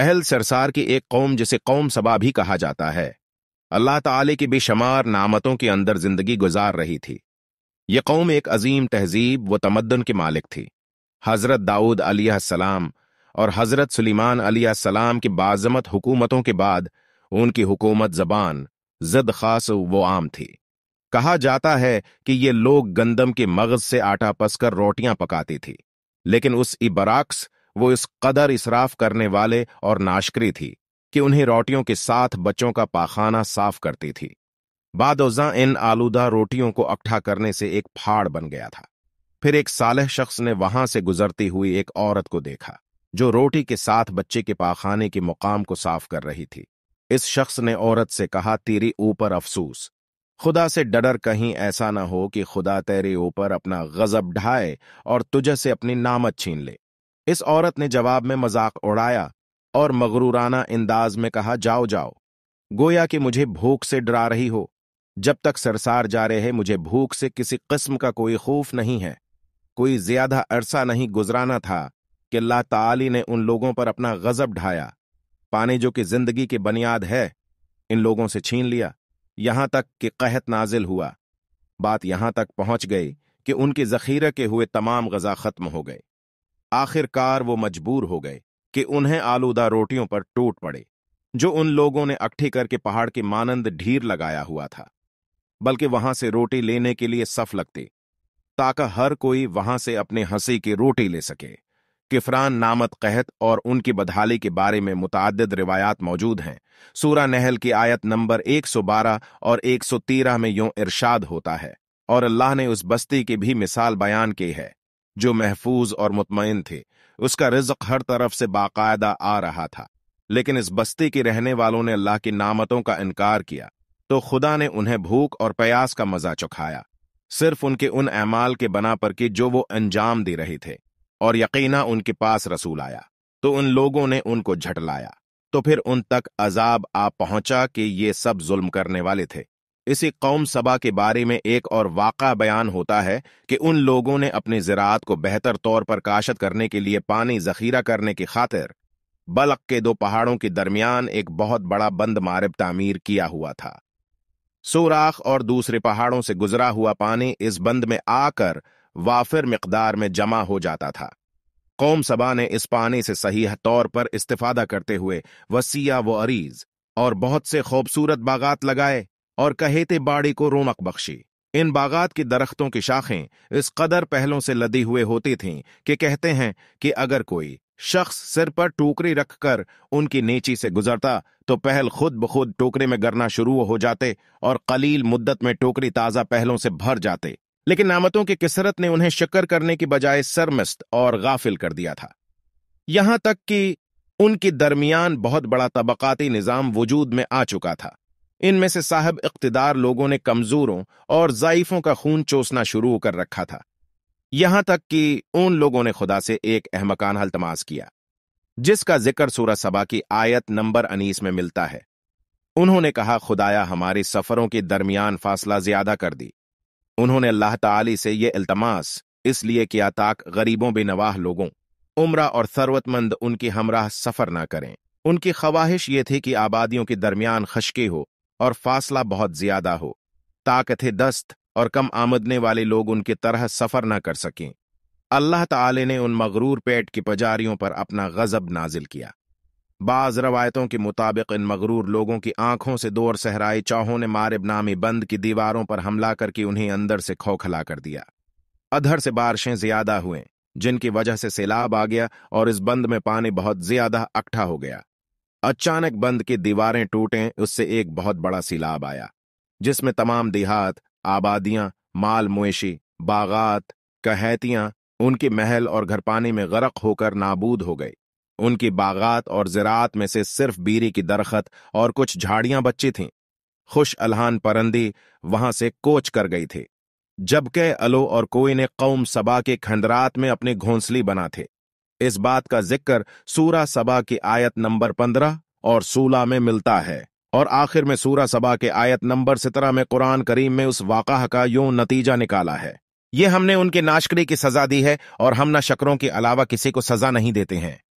अहल सरसार की एक कौम जिसे कौम सबा भी कहा जाता है अल्लाह ताले की बेशुमार नामतों के अंदर जिंदगी गुजार रही थी यह कौम एक अजीम तहजीब व तमदन के मालिक थी हज़रत दाऊद सलाम और हज़रत सलीमान सलाम की बाज़मत हुकूमतों के बाद उनकी हुकूमत जबान जद खास व आम थी कहा जाता है कि ये लोग गंदम के मगज से आटा पसकर रोटियां पकाती थी लेकिन उस इबराक्स वो इस कदर इसराफ करने वाले और नाशकरी थी कि उन्हें रोटियों के साथ बच्चों का पाखाना साफ करती थी बाद इन आलूदा रोटियों को इकट्ठा करने से एक फाड़ बन गया था फिर एक सालह शख्स ने वहां से गुजरती हुई एक औरत को देखा जो रोटी के साथ बच्चे के पाखाने के मुकाम को साफ कर रही थी इस शख्स ने औरत से कहा तेरी ऊपर अफसूस खुदा से डर कहीं ऐसा ना हो कि खुदा तेरे ऊपर अपना गजब ढाए और तुझे से अपनी नामत छीन ले इस औरत ने जवाब में मजाक उड़ाया और मगरूराना अंदाज में कहा जाओ जाओ गोया कि मुझे भूख से डरा रही हो जब तक सरसार जा रहे है मुझे भूख से किसी किस्म का कोई खौफ नहीं है कोई ज्यादा अरसा नहीं गुजराना था कि ला ताली ने उन लोगों पर अपना गजब ढाया पानी जो कि जिंदगी की बुनियाद है इन लोगों से छीन लिया यहां तक कि कहत नाजिल हुआ बात यहां तक पहुंच गई कि उनके जखीरे के हुए तमाम गजा खत्म हो गए आखिरकार वो मजबूर हो गए कि उन्हें आलूदा रोटियों पर टूट पड़े जो उन लोगों ने अट्ठी करके पहाड़ के मानंद ढीर लगाया हुआ था बल्कि वहां से रोटी लेने के लिए सफ लगते ताकि हर कोई वहां से अपने हंसी की रोटी ले सके किफरान नामत कहत और उनकी बदहाली के बारे में मुतद रिवायात मौजूद हैं सूरा नहल की आयत नंबर 112 और 113 में यूं इरशाद होता है और अल्लाह ने उस बस्ती की भी मिसाल बयान की है जो महफूज और मुतमिन थे उसका रिजक हर तरफ से बाकायदा आ रहा था लेकिन इस बस्ती के रहने वालों ने अल्लाह की नामतों का इनकार किया तो खुदा ने उन्हें भूख और प्यास का मजा चुखाया सिर्फ उनके उन अमाल के बना पर की जो वो अंजाम दे रहे थे और यकीना उनके पास रसूल आया तो उन लोगों ने उनको झटलाया तो फिर उन तक अजाब आ पहुंचा कि ये सब जुल्म करने वाले थे इसी कौम सभा के बारे में एक और वाक़ा बयान होता है कि उन लोगों ने अपनी ज़रात को बेहतर तौर पर काशत करने के लिए पानी जखीरा करने की खातिर बलक के दो पहाड़ों के दरमियान एक बहुत बड़ा बंद मारब तामीर किया हुआ था सोराख और दूसरे पहाड़ों से गुजरा हुआ पानी इस बंद में आकर वाफिर मकदार में जमा हो जाता था कौम सभा ने इस पानी से सही तौर पर इस्तेफादा करते हुए वसीया व अरीज और बहुत से खूबसूरत बागात लगाए और कहेते बाड़ी को रौनक बख्शी इन बागात की दरख्तों की शाखें इस कदर पहलों से लदी हुए होती थीं कि कहते हैं कि अगर कोई शख्स सिर पर टोकरी रखकर उनकी नेची से गुजरता तो पहल खुद ब खुद टोकरे में गरना शुरू हो जाते और कलील मुद्दत में टोकरी ताज़ा पहलों से भर जाते लेकिन नामतों की किसरत ने उन्हें शिक्र करने की बजाय सरमस्त और गाफिल कर दिया था यहां तक कि उनके दरमियान बहुत बड़ा तबकाती निज़ाम वजूद में आ चुका था इनमें से साहब इकतदार लोगों ने कमजोरों और ज़यफों का खून चोसना शुरू कर रखा था यहां तक कि उन लोगों ने खुदा से एक अहमकान हल्तमास किया जिसका जिक्र सूरह सबा की आयत नंबर अनीस में मिलता है उन्होंने कहा खुदाया हमारे सफरों के दरमियान फासला ज्यादा कर दी उन्होंने अल्लाह ताली से ये अल्तमास इसलिए किया ताक गरीबों बेनवाह लोगों उम्रा और ثروتमंद उनकी हमराह सफर ना करें उनकी ख्वाहिश ये थी कि आबादियों के दरमियान खशकी हो और फासला बहुत ज्यादा हो ताकत दस्त और कम आमदने वाले लोग उनकी तरह सफर न कर सकें अल्लाह ताले ने उन मगरूर पेट की पजारियों पर अपना गजब नाजिल किया बाज रवायतों के मुताबिक इन मगरूर लोगों की आंखों से और सहराए चाहों ने मारिब नामी बंद की दीवारों पर हमला करके उन्हें अंदर से खोखला कर दिया अधर से बारिशें ज्यादा हुए जिनकी वजह से सैलाब आ गया और इस बंद में पानी बहुत ज्यादा अकठा हो गया अचानक बंद की दीवारें टूटें उससे एक बहुत बड़ा सैलाब आया जिसमें तमाम देहात आबादियां माल मुएशी बागात कहतियां उनके महल और घर पानी में गरक होकर नाबूद हो गए उनकी बागात और ज़रात में से सिर्फ बीरी की दरखत और कुछ झाड़ियां बच्ची थीं खुश अलहान परंदी वहां से कोच कर गई थी जबकि अलो और कोई ने कौम सबा के खंडरात में अपने घोंसली बना थे इस बात का जिक्र सूरा सभा की आयत नंबर पंद्रह और सोलह में मिलता है और आखिर में सूरा सभा के आयत नंबर सत्रह में कुरान करीम में उस वाक़ का यूं नतीजा निकाला है ये हमने उनके नाशकरी की सजा दी है और हम न शक्रों के अलावा किसी को सजा नहीं देते हैं